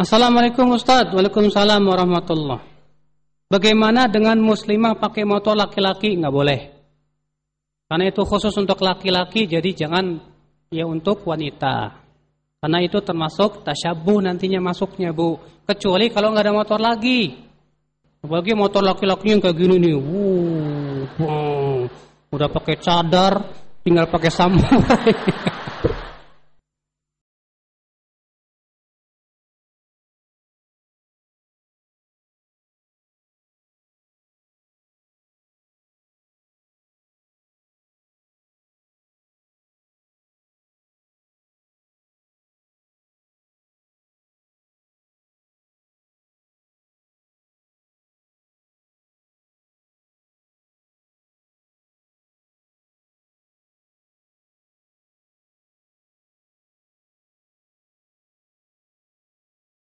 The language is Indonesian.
Assalamualaikum ustadz, Waalaikumsalam warahmatullah Bagaimana dengan muslimah pakai motor laki-laki? Nggak boleh Karena itu khusus untuk laki-laki Jadi jangan ya untuk wanita Karena itu termasuk tasyabuh nantinya masuknya bu Kecuali kalau nggak ada motor lagi Apalagi motor laki-laki yang kayak gini nih wuh, wuh, hmm. Udah pakai cadar Tinggal pakai sambal.